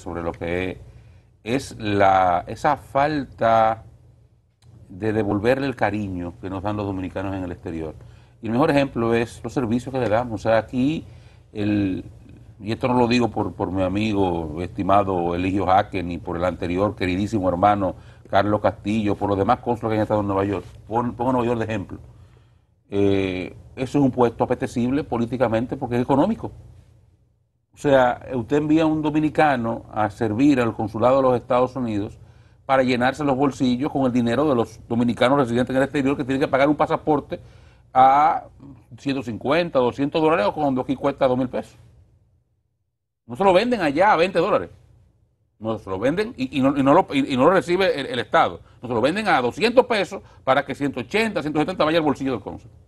sobre lo que es la, esa falta de devolverle el cariño que nos dan los dominicanos en el exterior. Y el mejor ejemplo es los servicios que le damos. O sea, aquí, y esto no lo digo por, por mi amigo estimado Eligio Jaque, ni por el anterior queridísimo hermano Carlos Castillo, por los demás cónsules que han estado en Nueva York. pongo Nueva York de ejemplo. Eh, eso es un puesto apetecible políticamente porque es económico. O sea, usted envía a un dominicano a servir al consulado de los Estados Unidos para llenarse los bolsillos con el dinero de los dominicanos residentes en el exterior que tienen que pagar un pasaporte a 150, 200 dólares o cuando aquí cuesta 2 mil pesos. No se lo venden allá a 20 dólares. No se lo venden y, no, lo, recibe el, Estado. No se lo venden a 200 pesos para que 180, 170 vaya al bolsillo del consulado.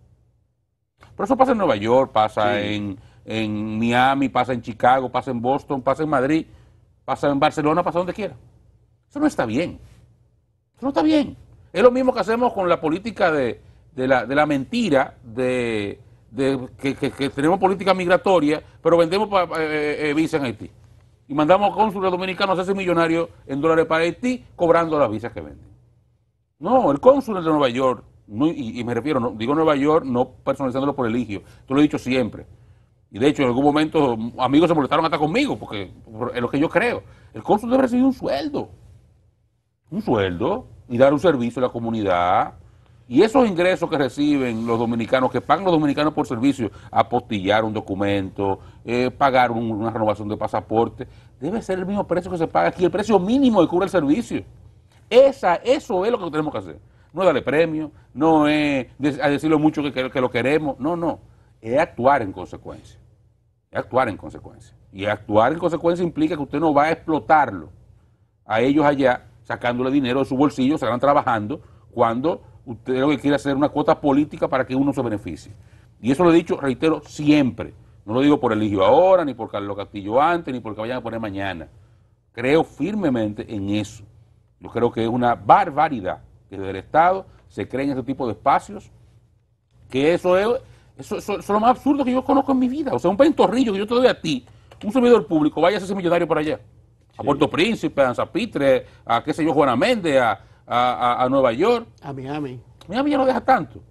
Pero eso pasa en Nueva York, pasa en en Miami, pasa en Chicago, pasa en Boston, pasa en Madrid, pasa en Barcelona, pasa donde quiera. Eso no está bien. Eso no está bien. Es lo mismo que hacemos con la política de, la, mentira, de, que, tenemos política migratoria, pero vendemos eh, eh, eh, Visas en Haití. Y mandamos cónsules dominicanos a ese millonario en dólares para Haití, cobrando las visas que venden. No, el cónsul de Nueva York, y, me refiero, digo Nueva York, no personalizándolo por eligio tú lo he dicho siempre. Y de hecho, en algún momento amigos se molestaron hasta conmigo, porque es lo que yo creo. El cónsul debe recibir un sueldo. Un sueldo y dar un servicio a la comunidad. Y esos ingresos que reciben los dominicanos, que pagan los dominicanos por servicio, apostillar un documento, eh, pagar una renovación de pasaporte, debe ser el mismo precio que se paga aquí, el precio mínimo que cubre el servicio. Esa, eso es lo que tenemos que hacer. No darle premio, no es a mucho que lo queremos, no, no, es actuar en consecuencia actuar en consecuencia. Y actuar en consecuencia implica que usted no va a explotarlo a ellos allá, sacándole dinero de su bolsillo, se van trabajando, cuando usted lo que quiere hacer es una cuota política para que uno se beneficie. Y eso lo he dicho, reitero, siempre. No lo digo por Eligio ahora, ni por Carlos Castillo antes, ni porque vayan a poner mañana. Creo firmemente en eso. Yo creo que es una barbaridad que desde el Estado se creen este tipo de espacios, que eso es eso, es lo más absurdo que yo conozco en mi vida. O sea, un pentorrillo que yo te doy a ti, un servidor público, vaya a ese millonario para allá. A Puerto Príncipe, a Zapitre, a qué sé yo, Juana Méndez, a, Nueva York. A Miami. Miami ya no deja tanto.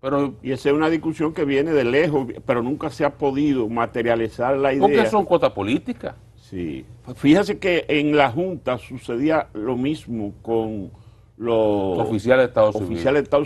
Pero, y esa es una discusión que viene de lejos, pero nunca se ha podido materializar la idea. Porque son cuotas políticas. Sí. Fíjese que en la Junta sucedía lo mismo con los oficiales de Estado Civil.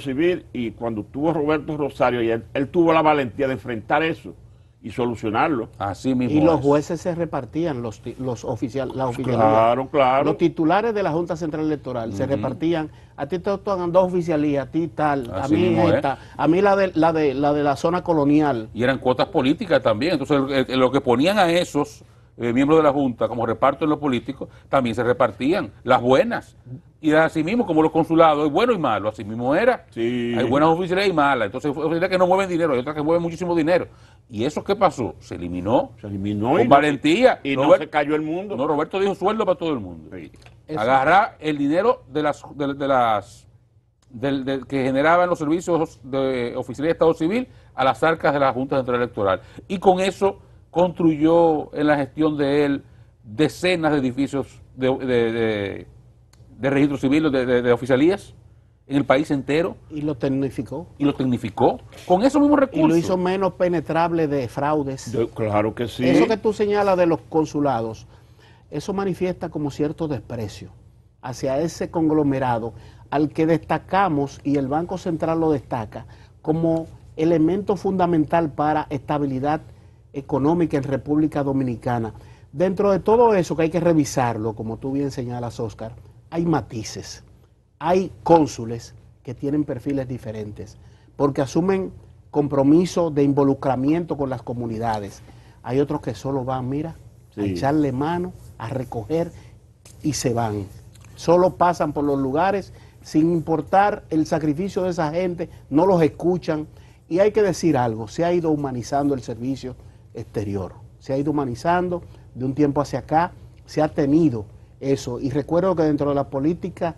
Oficiales y cuando tuvo Roberto Rosario y él, tuvo la valentía de enfrentar eso y solucionarlo. Así mismo. Y los jueces se repartían, los, oficiales, Los titulares de la Junta Central Electoral se repartían. A ti te tocan dos oficialías, a ti tal, a mí esta, a mí la de, la de la zona colonial. Y eran cuotas políticas también. Entonces, lo que ponían a esos eh, miembros de la Junta como reparto en los políticos, también se repartían las buenas. Y así mismo, como los consulados, es bueno y malo, así mismo era. Hay buenas oficinas y malas. Entonces, hay oficinas que no mueven dinero, hay otras que mueven muchísimo dinero. ¿Y eso qué pasó? Se eliminó. Se eliminó. Con valentía. y no se cayó el mundo. No, Roberto dijo sueldo para todo el mundo. Sí. el dinero de las, de, las que generaban los servicios de oficina de Estado Civil a las arcas de la Junta Central Electoral. Y con eso construyó en la gestión de él decenas de edificios de de registro civil, de, de, oficialías en el país entero. Y lo tecnificó. Y lo tecnificó con esos mismos recursos. Y lo hizo menos penetrable de fraudes. claro que sí. Eso que tú señalas de los consulados, eso manifiesta como cierto desprecio hacia ese conglomerado al que destacamos, y el Banco Central lo destaca, como elemento fundamental para estabilidad económica en República Dominicana. Dentro de todo eso que hay que revisarlo, como tú bien señalas, Oscar, hay matices, hay cónsules que tienen perfiles diferentes, porque asumen compromiso de involucramiento con las comunidades. Hay otros que solo van, mira, a echarle mano, a recoger y se van. Solo pasan por los lugares sin importar el sacrificio de esa gente, no los escuchan. Y hay que decir algo, se ha ido humanizando el servicio exterior, se ha ido humanizando de un tiempo hacia acá, se ha tenido eso. Y recuerdo que dentro de la política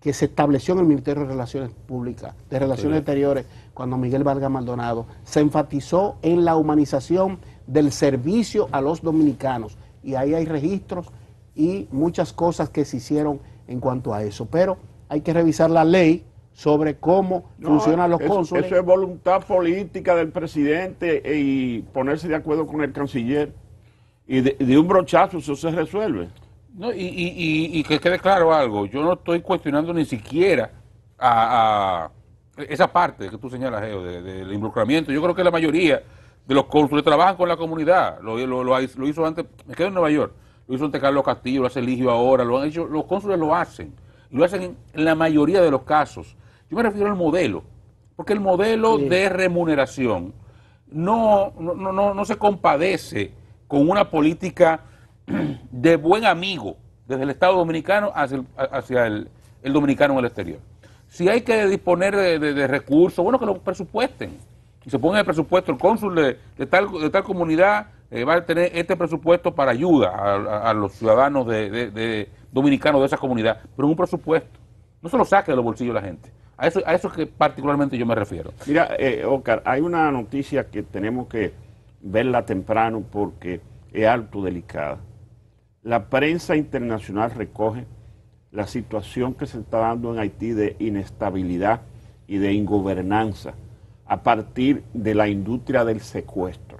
que se estableció en el Ministerio de Relaciones Públicas, de Relaciones Exteriores, cuando Miguel Vargas Maldonado, se enfatizó en la humanización del servicio a los dominicanos. Y ahí hay registros y muchas cosas que se hicieron en cuanto a eso. Pero hay que revisar la ley sobre cómo funcionan los cónsules. Eso es voluntad política del presidente e, y ponerse de acuerdo con el canciller. Y de un brochazo eso se resuelve. No, y, y, y, que quede claro algo, yo no estoy cuestionando ni siquiera a, esa parte que tú señalas, Geo, del involucramiento. Yo creo que la mayoría de los cónsules trabajan con la comunidad. Lo, hizo antes, me quedo en Nueva York, lo hizo antes Carlos Castillo, lo hace Eligio ahora, lo han hecho, los cónsules lo hacen. lo hacen en la mayoría de los casos. Yo me refiero al modelo, porque el modelo de remuneración no, no se compadece con una política de buen amigo desde el Estado dominicano hacia el, el, dominicano en el exterior. Si hay que disponer de, recursos, bueno, que lo presupuesten. y se pone el presupuesto, el cónsul de, tal, de comunidad eh, va a tener este presupuesto para ayuda a, los ciudadanos de, dominicanos de esa comunidad, pero en un presupuesto. No se lo saque de los bolsillos la gente. A eso, a eso es que particularmente yo me refiero. Mira, Oscar, eh, hay una noticia que tenemos que verla temprano porque es alto delicada. La prensa internacional recoge la situación que se está dando en Haití de inestabilidad y de ingobernanza a partir de la industria del secuestro.